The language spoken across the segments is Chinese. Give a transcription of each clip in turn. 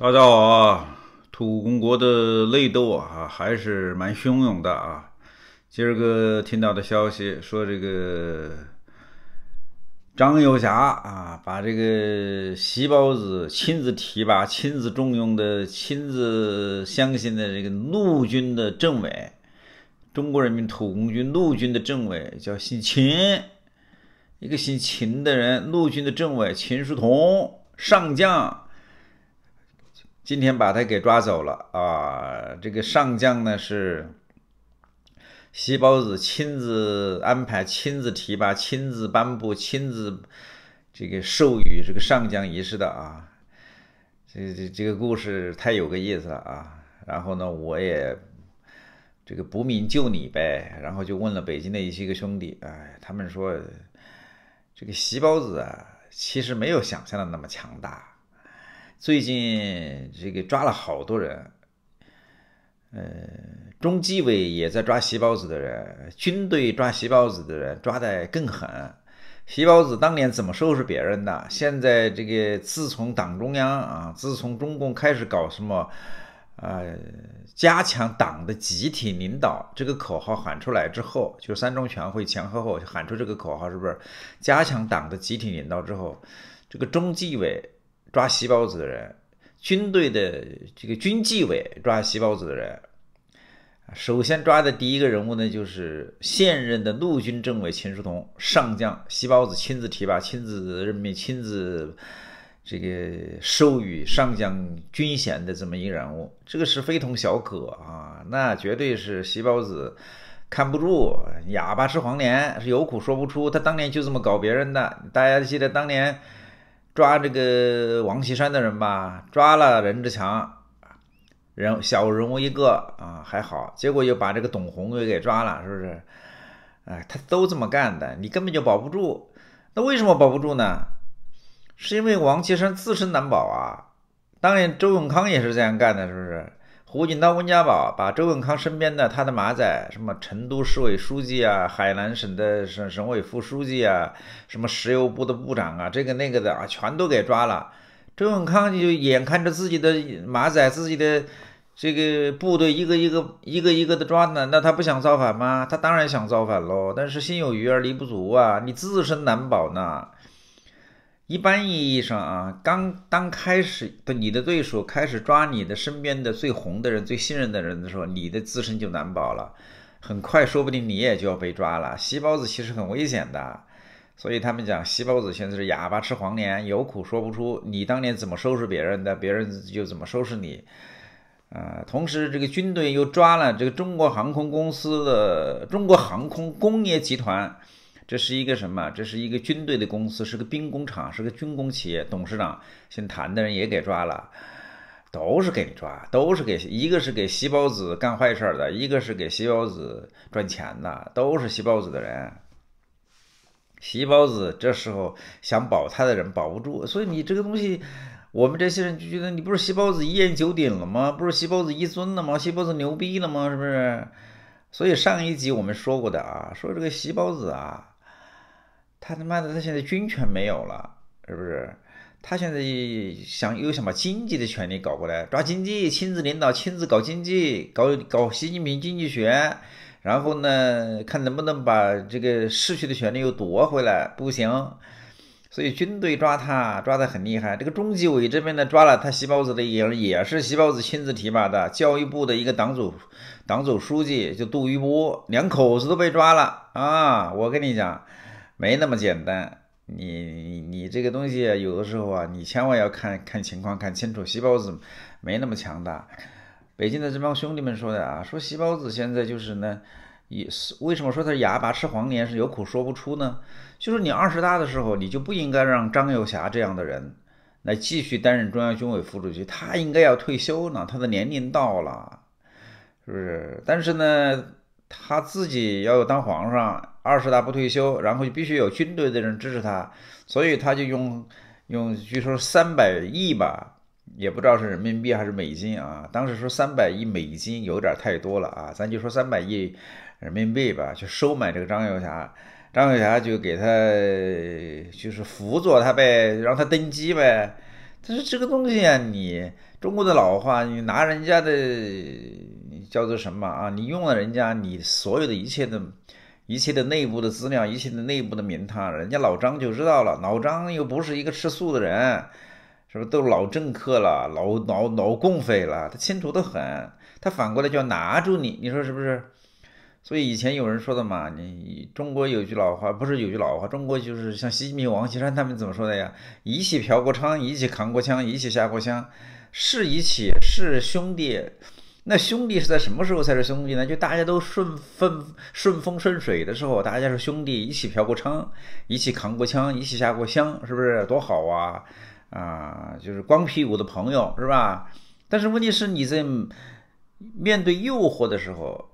大家好啊！土共国的内斗啊，还是蛮汹涌的啊。今儿个听到的消息说，这个张友侠啊，把这个细包子亲自提拔、亲自重用的、亲自相信的这个陆军的政委，中国人民土共军陆军的政委叫姓秦，一个姓秦的人，陆军的政委秦书同，上将。今天把他给抓走了啊！这个上将呢是席包子亲自安排、亲自提拔、亲自颁布、亲自这个授予这个上将仪式的啊！这这这个故事太有个意思了啊！然后呢，我也这个不明救你呗，然后就问了北京的一些个兄弟，哎，他们说这个席包子啊，其实没有想象的那么强大。最近这个抓了好多人，呃，中纪委也在抓“习包子”的人，军队抓“习包子”的人抓的更狠。习包子当年怎么收拾别人的？现在这个自从党中央啊，自从中共开始搞什么，呃，加强党的集体领导这个口号喊出来之后，就三中全会前后后喊出这个口号，是不是？加强党的集体领导之后，这个中纪委。抓细胞子的人，军队的这个军纪委抓细胞子的人，首先抓的第一个人物呢，就是现任的陆军政委秦书同上将，细胞子亲自提拔、亲自任命、亲自这个授予上将军衔的这么一个人物，这个是非同小可啊，那绝对是细胞子看不住，哑巴吃黄连是有苦说不出，他当年就这么搞别人的，大家记得当年。抓这个王岐山的人吧，抓了任志强，人小人物一个啊，还好，结果又把这个董宏给抓了，是不是？哎，他都这么干的，你根本就保不住。那为什么保不住呢？是因为王岐山自身难保啊。当然，周永康也是这样干的，是不是？胡锦涛、温家宝把周永康身边的他的马仔，什么成都市委书记啊、海南省的省省委副书记啊、什么石油部的部长啊，这个那个的啊，全都给抓了。周永康就眼看着自己的马仔、自己的这个部队一个一个、一个一个的抓呢，那他不想造反吗？他当然想造反喽，但是心有余而力不足啊，你自身难保呢。一般意义上啊，刚刚开始，的你的对手开始抓你的身边的最红的人、最信任的人的时候，你的自身就难保了。很快，说不定你也就要被抓了。西包子其实很危险的，所以他们讲西包子现在是哑巴吃黄连，有苦说不出。你当年怎么收拾别人的，别人就怎么收拾你。啊，同时这个军队又抓了这个中国航空公司的中国航空工业集团。这是一个什么？这是一个军队的公司，是个兵工厂，是个军工企业。董事长姓谭的人也给抓了，都是给抓，都是给一个是给西包子干坏事儿的，一个是给西包子赚钱的，都是西包子的人。西包子这时候想保他的人保不住，所以你这个东西，我们这些人就觉得你不是西包子一言九鼎了吗？不是西包子一尊了吗？西包子牛逼了吗？是不是？所以上一集我们说过的啊，说这个西包子啊。他他妈的，他现在军权没有了，是不是？他现在想又想把经济的权利搞过来，抓经济，亲自领导，亲自搞经济，搞搞习近平经济学，然后呢，看能不能把这个失去的权利又夺回来，不行。所以军队抓他抓得很厉害，这个中纪委这边呢抓了他，习包子的也也是习包子亲自提拔的，教育部的一个党组党组书记就杜玉波，两口子都被抓了啊！我跟你讲。没那么简单，你你这个东西有的时候啊，你千万要看看情况，看清楚。细胞子没那么强大。北京的这帮兄弟们说的啊，说细胞子现在就是呢，也是为什么说他哑巴吃黄连是有苦说不出呢？就是你二十大的时候，你就不应该让张友侠这样的人来继续担任中央军委副主席，他应该要退休呢，他的年龄到了，是不是？但是呢，他自己要当皇上。二十大不退休，然后就必须有军队的人支持他，所以他就用用，据说三百亿吧，也不知道是人民币还是美金啊。当时说三百亿美金有点太多了啊，咱就说三百亿人民币吧，去收买这个张耀霞。张耀霞就给他就是辅佐他呗，让他登基呗。但是这个东西啊，你中国的老话，你拿人家的叫做什么啊？你用了人家，你所有的一切的。一切的内部的资料，一切的内部的名堂，人家老张就知道了。老张又不是一个吃素的人，是不是都老政客了，老老老共匪了，他清楚的很。他反过来就要拿住你，你说是不是？所以以前有人说的嘛，你中国有句老话，不是有句老话，中国就是像习近平、王岐山他们怎么说的呀？一起嫖过娼，一起扛过枪，一起下过乡，是一起，是兄弟。那兄弟是在什么时候才是兄弟呢？就大家都顺风顺风顺水的时候，大家是兄弟，一起嫖过娼，一起扛过枪，一起下过乡，是不是多好啊？啊，就是光屁股的朋友，是吧？但是问题是，你在面对诱惑的时候，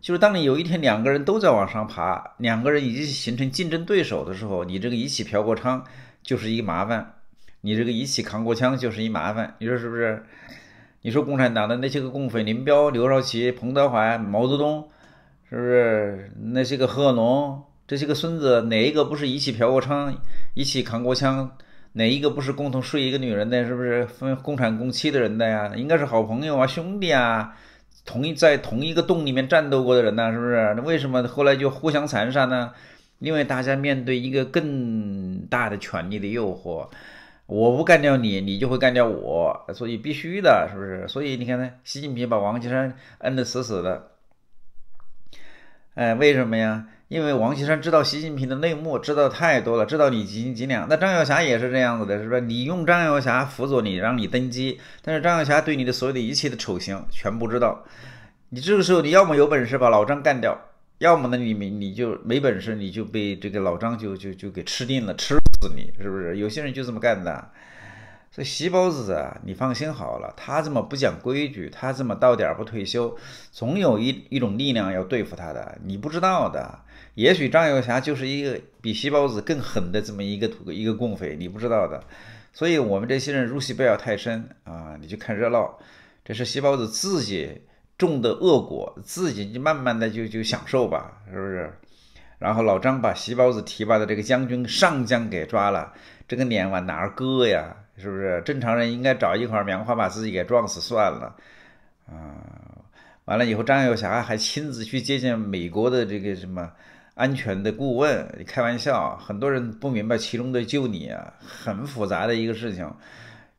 就是当你有一天两个人都在往上爬，两个人已经形成竞争对手的时候，你这个一起嫖过娼就是一个麻烦，你这个一起扛过枪就是一麻烦，你说是不是？你说共产党的那些个共匪，林彪、刘少奇、彭德怀、毛泽东，是不是？那些个贺龙，这些个孙子，哪一个不是一起嫖过娼、一起扛过枪？哪一个不是共同睡一个女人的？是不是分共产共妻的人的呀？应该是好朋友啊，兄弟啊，同一在同一个洞里面战斗过的人呢？是不是？那为什么后来就互相残杀呢？因为大家面对一个更大的权力的诱惑。我不干掉你，你就会干掉我，所以必须的，是不是？所以你看呢？习近平把王岐山摁得死死的，哎，为什么呀？因为王岐山知道习近平的内幕，知道太多了，知道你几斤几两。那张耀霞也是这样子的，是不是？你用张耀霞辅佐你，让你登基，但是张耀霞对你的所有的一切的丑行全部知道。你这个时候，你要么有本事把老张干掉。要么呢，你没你就没本事，你就被这个老张就就就给吃定了，吃死你，是不是？有些人就这么干的。所以席包子啊，你放心好了，他这么不讲规矩，他这么到点儿不退休，总有一一种力量要对付他的。你不知道的，也许张耀霞就是一个比席包子更狠的这么一个一个共匪，你不知道的。所以我们这些人入戏不要太深啊，你就看热闹。这是席包子自己。种的恶果，自己就慢慢的就就享受吧，是不是？然后老张把席包子提拔的这个将军上将给抓了，这个脸往哪儿搁呀？是不是？正常人应该找一块棉花把自己给撞死算了。啊，完了以后，张幼霞还亲自去接见美国的这个什么安全的顾问，开玩笑，很多人不明白其中的就你啊，很复杂的一个事情。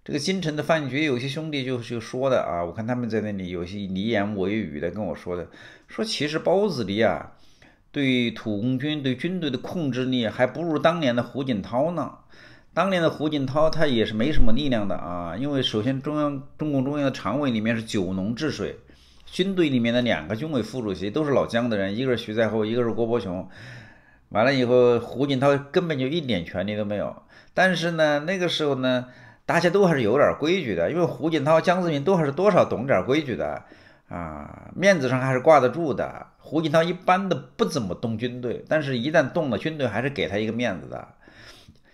这个京城的饭局，有些兄弟就就说的啊，我看他们在那里有些你言我语的跟我说的，说其实包子里啊，对土共军对军队的控制力还不如当年的胡锦涛呢。当年的胡锦涛他也是没什么力量的啊，因为首先中央中共中央的常委里面是九龙治水，军队里面的两个军委副主席都是老江的人，一个是徐在厚，一个是郭伯雄。完了以后，胡锦涛根本就一点权力都没有。但是呢，那个时候呢。大家都还是有点规矩的，因为胡锦涛、江泽民都还是多少懂点规矩的啊，面子上还是挂得住的。胡锦涛一般的不怎么动军队，但是一旦动了军队，还是给他一个面子的。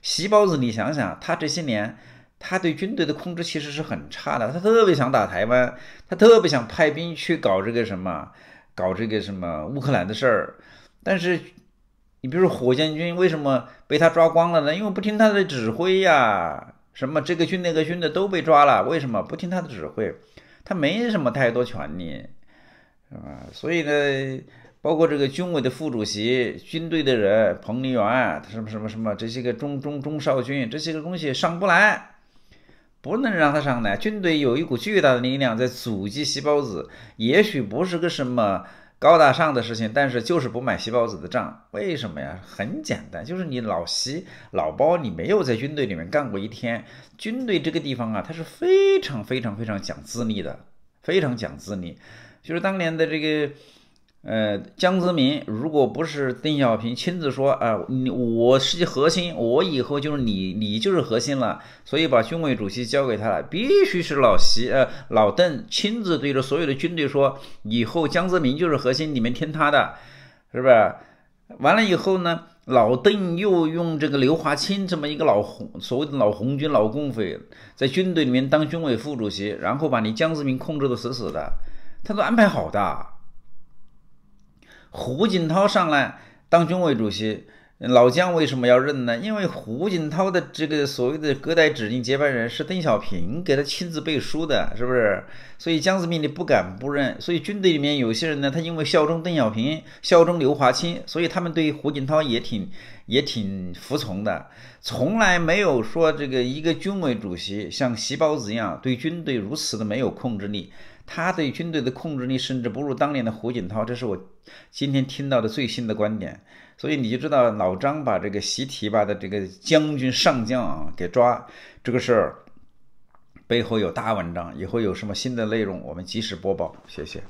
习包子，你想想，他这些年他对军队的控制其实是很差的，他特别想打台湾，他特别想派兵去搞这个什么，搞这个什么乌克兰的事儿。但是你比如火箭军为什么被他抓光了呢？因为不听他的指挥呀。什么这个军那个军的都被抓了，为什么不听他的指挥？他没什么太多权利，是吧？所以呢，包括这个军委的副主席、军队的人彭丽媛，什么什么什么这些个中中中少军这些个东西上不来，不能让他上来。军队有一股巨大的力量在阻击细胞子，也许不是个什么。高大上的事情，但是就是不买西包子的账，为什么呀？很简单，就是你老习老包，你没有在军队里面干过一天，军队这个地方啊，它是非常非常非常讲资历的，非常讲资历，就是当年的这个。呃，江泽民如果不是邓小平亲自说啊，你我是核心，我以后就是你，你就是核心了，所以把军委主席交给他了，必须是老习，呃，老邓亲自对着所有的军队说，以后江泽民就是核心，你们听他的，是不是？完了以后呢，老邓又用这个刘华清这么一个老红，所谓的老红军、老共匪，在军队里面当军委副主席，然后把你江泽民控制的死死的，他都安排好的。胡锦涛上来当军委主席，老姜为什么要认呢？因为胡锦涛的这个所谓的隔代指定接班人是邓小平给他亲自背书的，是不是？所以江泽民你不敢不认。所以军队里面有些人呢，他因为效忠邓小平、效忠刘华清，所以他们对胡锦涛也挺。也挺服从的，从来没有说这个一个军委主席像习包子一样对军队如此的没有控制力。他对军队的控制力甚至不如当年的胡锦涛，这是我今天听到的最新的观点。所以你就知道老张把这个习提拔的这个将军上将啊给抓，这个事儿背后有大文章。以后有什么新的内容，我们及时播报，谢谢。